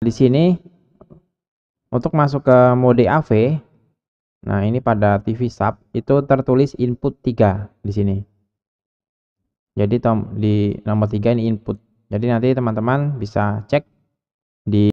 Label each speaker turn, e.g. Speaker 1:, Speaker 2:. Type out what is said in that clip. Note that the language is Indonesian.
Speaker 1: di sini untuk masuk ke mode AV nah ini pada TV sub itu tertulis input 3 di sini jadi di nomor 3 ini input jadi nanti teman-teman bisa cek di